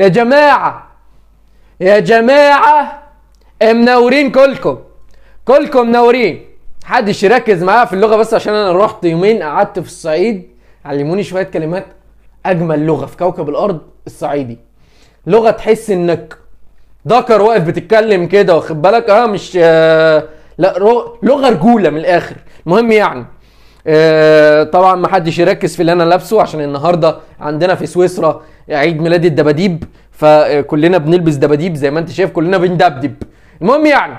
يا جماعة يا جماعة منورين كلكم كلكم منورين محدش يركز معايا في اللغة بس عشان أنا رحت يومين قعدت في الصعيد علموني شوية كلمات أجمل لغة في كوكب الأرض الصعيدي لغة تحس إنك ذكر واقف بتتكلم كده واخد بالك اه مش آه لا لغة رجولة من الآخر المهم يعني آه، طبعا ما حدش يركز في اللي انا لابسه عشان النهارده عندنا في سويسرا عيد ميلاد الدباديب فكلنا بنلبس دباديب زي ما انت شايف كلنا بندبدب المهم يعني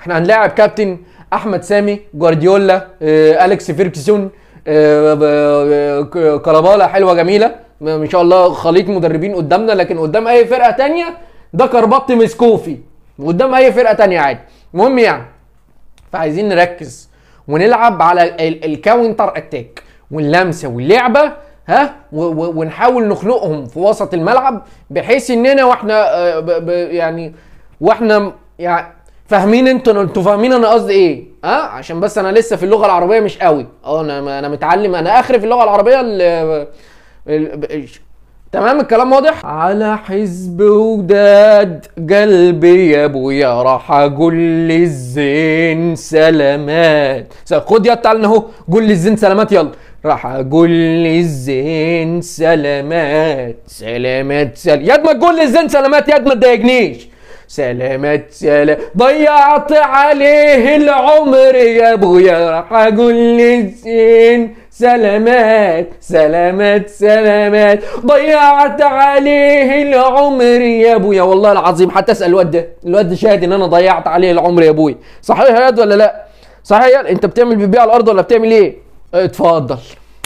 احنا هنلاعب كابتن احمد سامي جوارديولا آه، اليكس فيركسون آه، كرباله حلوه جميله ان شاء الله خليط مدربين قدامنا لكن قدام اي فرقه تانية ده كربط مسكوفي قدام اي فرقه تانية عادي المهم يعني فعايزين نركز ونلعب على الكاونتر اتاك واللمسه واللعبه ها ونحاول نخنقهم في وسط الملعب بحيث اننا واحنا آه، يعني واحنا يعني فاهمين انتوا انتوا فاهمين انا قصدي ايه ها عشان بس انا لسه في اللغه العربيه مش قوي اه انا انا متعلم انا اخر في اللغه العربيه ال تمام الكلام واضح على حزب وداد قلبي يا ابويا راح اقول للزين سلامات خد يا تعالى اهو قول للزين سلامات يلا راح اقول للزين سلامات سلامات سلامات يا ما تقول للزين سلامات يا ما تضايقنيش سلامات سلام ضيعت عليه العمر يا ابويا راح اقول للزين سلامات سلامات سلامات ضيعت عليه العمر يا ابويا والله العظيم حتى اسال الواد ده الواد ده شاهد ان انا ضيعت عليه العمر يا ابويا صحيح يا ولا لا صحيح يا انت بتعمل بتبيع على الارض ولا بتعمل ايه اتفضل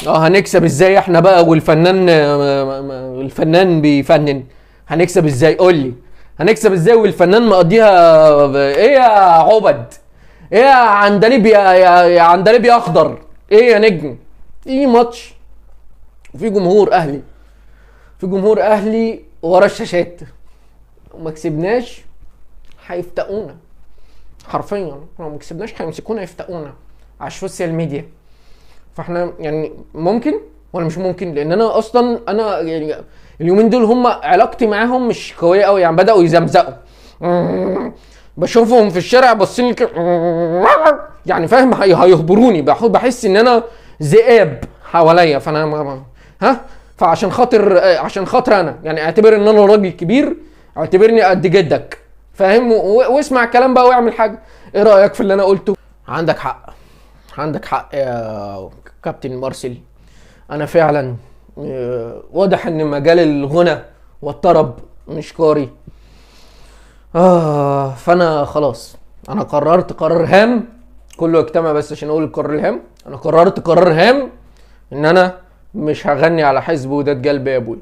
اه هنكسب ازاي احنا بقى والفنان آه، آه، الفنان بيفنن هنكسب ازاي قول لي هنكسب ازاي والفنان مقضيها ايه يا عبد ايه يا عندليب يا يا, يا عندليب يا اخضر ايه يا نجم في ماتش وفي جمهور اهلي في جمهور اهلي ورا الشاشات وما كسبناش هيفتقونا حرفيا لو ما كسبناش هيمسكونا يفتقونا على السوشيال ميديا فاحنا يعني ممكن ولا مش ممكن لان انا اصلا انا يعني اليومين دول هم علاقتي معاهم مش قويه قوي يعني بداوا يزمزقوا بشوفهم في الشارع باصين يعني فاهم هيهبروني بحس ان انا ذئاب حواليا فانا ما ها فعشان خاطر آه، عشان خاطر انا يعني اعتبر ان انا راجل كبير اعتبرني قد جدك فاهم واسمع الكلام بقى واعمل حاجه ايه رايك في اللي انا قلته عندك حق عندك حق يا كابتن مارسيل انا فعلا آه، واضح ان مجال الغنى والطرب مش كاري آه فانا خلاص انا قررت قرار هام كله اجتمع بس عشان اقول القرار الهام انا قررت قرار هام ان انا مش هغني على حزب وداد قلب يا ابويا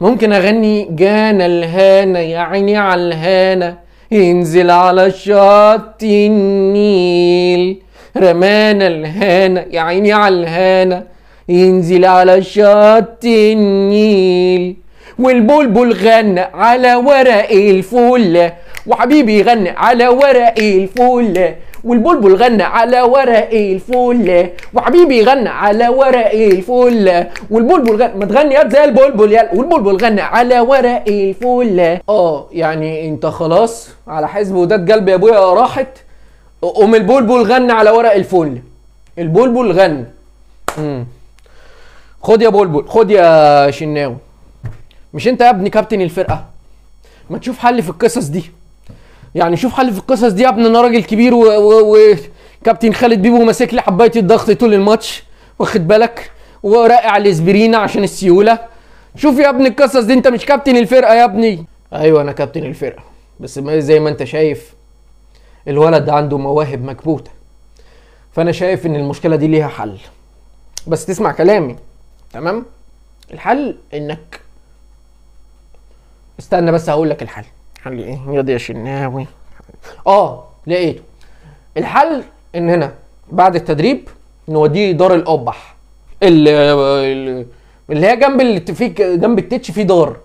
ممكن اغني جانا الهانة يا عيني على الهانة ينزل على شط النيل رمانا الهانة يا عيني على الهانة ينزل على شط النيل والبلبل غنى على ورق الفله وحبيبي غنى على ورق الفل والبلبل غنى على ورق الفل وحبيبي غنى على ورق الفل والبلبل غنى ما تغني زي البلبل يلا والبلبل غنى على ورق الفل اه يعني انت خلاص على حزب وداد قلبي يا ابويا راحت قوم البلبل غنى على ورق الفل البلبل غنى خد يا بلبل خد يا شناوي مش انت يا ابني كابتن الفرقه ما تشوف حل في القصص دي يعني شوف حل في القصص دي يا ابني انا راجل كبير وكابتن خالد بيبو ماسك لي حبايه الضغط طول الماتش واخد بالك ورائع الاسبرينا عشان السيوله شوف يا ابني القصص دي انت مش كابتن الفرقه يا ابني ايوه انا كابتن الفرقه بس زي ما انت شايف الولد عنده مواهب مكبوته فانا شايف ان المشكله دي ليها حل بس تسمع كلامي تمام الحل انك استنى بس هقول لك الحل حل ياض إيه؟ يا شناوي اه لقيته إيه؟ الحل ان هنا بعد التدريب نوديه دار القبح اللي هي جنب اللي في جنب التتش في دار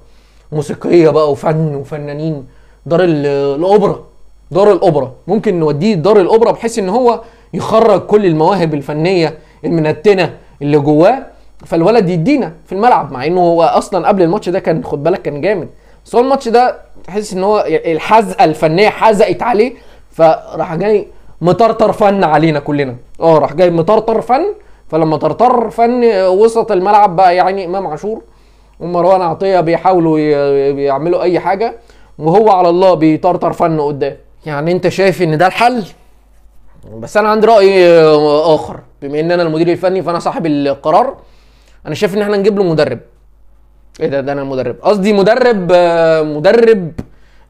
موسيقيه بقى وفن وفنانين دار الاوبرا دار الاوبرا ممكن نوديه دار الاوبرا بحيث ان هو يخرج كل المواهب الفنيه المنتنه اللي جواه فالولد يدينا في الملعب مع انه هو اصلا قبل الماتش ده كان خد بالك كان جامد بس هو الماتش ده تحس ان هو الحزقه الفنيه حزقت عليه فراح جاي مطرطر فن علينا كلنا اه راح جاي مطرطر فن فلما طرطر فن وسط الملعب بقى يعني امام عاشور ومروان عطيه بيحاولوا يعملوا اي حاجه وهو على الله بيطرطر فن قدام يعني انت شايف ان ده الحل بس انا عندي راي اخر بما ان انا المدير الفني فانا صاحب القرار انا شايف ان احنا نجيب له مدرب ايه ده ده انا مدرب قصدي مدرب مدرب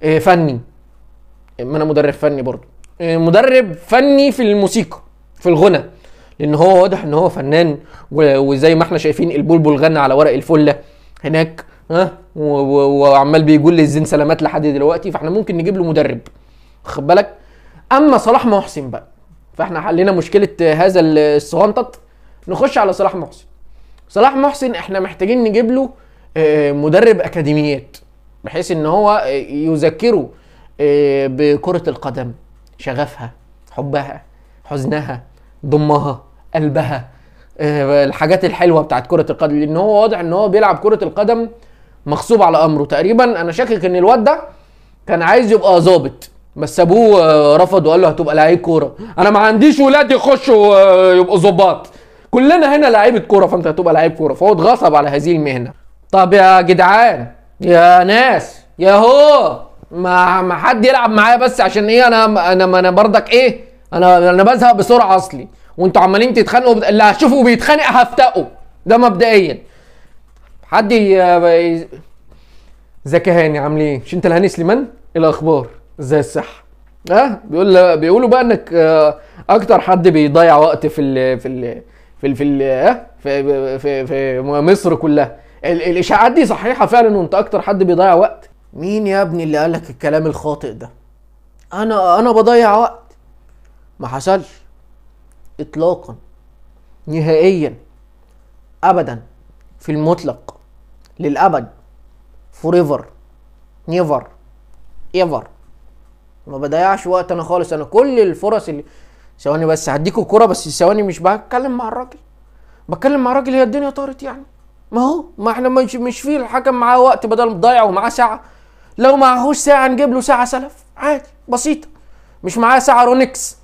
آه، فني ما انا مدرب فني برضو آه، مدرب فني في الموسيقى في الغنى لان هو واضح ان هو فنان وزي ما احنا شايفين البلبل غنى على ورق الفله هناك ها وعمال بيقول للزين سلامات لحد دلوقتي فاحنا ممكن نجيب له مدرب خد بالك اما صلاح محسن بقى فاحنا حلينا مشكله هذا الصغنطط نخش على صلاح محسن صلاح محسن احنا محتاجين نجيب له آه، مدرب اكاديميات بحيث ان هو آه، يذكره آه، بكره القدم شغفها حبها حزنها ضمها قلبها الحاجات الحلوه بتاعت كره القدم لان هو واضح ان هو بيلعب كره القدم مغصوب على امره تقريبا انا شاكك ان الواد ده كان عايز يبقى ظابط بس ابوه رفض وقال له هتبقى لعيب كوره انا ما عنديش ولاد يخشوا يبقوا ظباط كلنا هنا لعيبه كوره فانت هتبقى لعيب كوره فهو اتغصب على هذه المهنه طب يا جدعان يا ناس يا هو ما ما حد يلعب معايا بس عشان ايه انا انا انا برضك ايه انا انا بزهق بسرعه اصلي وانتوا عمالين تتخانقوا اللي هشوفه بيتخانق هفتقه ده مبدئيا حد ازيك زكي هاني عامل ايه؟ مش انت الهاني سليمان؟ إيه الاخبار ازاي الصحه؟ ها بيقول بيقولوا بقى انك آه، اكتر حد بيضيع وقت في الـ في الـ في الـ في الـ في, في, في, في مصر كلها الاشاعات دي صحيحه فعلا وانت اكتر حد بيضيع وقت مين يا ابني اللي قال لك الكلام الخاطئ ده انا انا بضيع وقت ما حصلش اطلاقا نهائيا ابدا في المطلق للابد فوريفر نيفر ايفر ما بضيعش وقت انا خالص انا كل الفرص اللي ثواني بس هديكوا الكوره بس ثواني مش بتكلم مع الراجل بتكلم مع الراجل هي الدنيا طارت يعني ما هو ما احنا مش مش في الحكم معاه وقت بدل مضيعه ومعاه ساعه لو معهوش ساعه نجيب له ساعه سلف عادي بسيطه مش معاه ساعه رونكس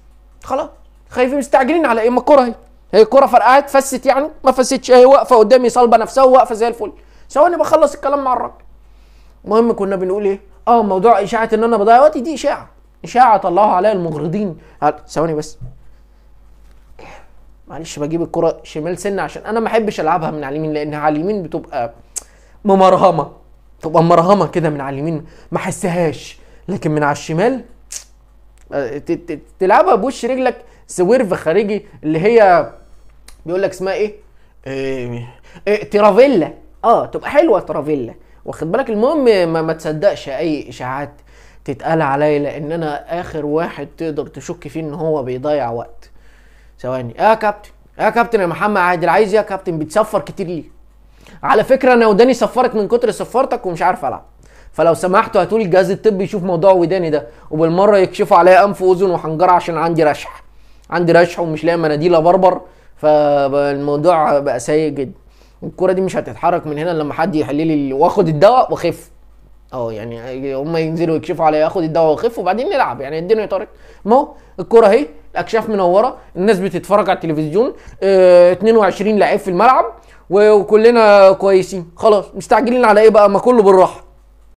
خلاص خايفين مستعجلين على ايه ما الكوره اهي هي الكوره فرقعت فست يعني ما فستش هي واقفه قدامي صلبه نفسها واقفه زي الفل ثواني بخلص الكلام مع الراجل المهم كنا بنقول ايه اه موضوع اشاعه ان انا بضيع وقتي دي اشاعه اشاعه الله عليا المغرضين ثواني بس معلش بجيب الكره شمال سنه عشان انا ما احبش العبها من على اليمين لانها على اليمين بتبقى ممرهمه تبقى مرهمه كده من على اليمين ما احسهاش لكن من على الشمال آه، تلعبها بوش رجلك سويرف خارجي اللي هي بيقول لك اسمها ايه؟ إيه, إيه ترافيلا اه تبقى حلوه ترافيلا واخد بالك المهم ما, ما تصدقش اي اشاعات تتقال عليا لان انا اخر واحد تقدر تشك فيه ان هو بيضيع وقت ثواني يا آه، كابتن يا آه، كابتن يا محمد عادل عايز يا كابتن بتسفر كتير ليه على فكره انا وداني صفرت من كتر صفرتك ومش عارف العب فلو سمحتوا هاتوا لي الجهاز الطبي يشوف موضوع وداني ده وبالمره يكشفوا عليا انف واذن وحنجره عشان عندي رشح عندي رشح ومش لاقي مناديل بربر فالموضوع بقى سيء جدا الكوره دي مش هتتحرك من هنا لما حد يحل لي واخد الدواء واخف اه يعني هم ينزلوا يكشفوا عليا اخد الدواء واخف وبعدين نلعب يعني الدنيا طارت ما هو الكوره اهي الاكشاف منوره الناس بتتفرج على التلفزيون اه 22 لعيب في الملعب وكلنا كويسين خلاص مستعجلين على ايه بقى ما كله بالراحه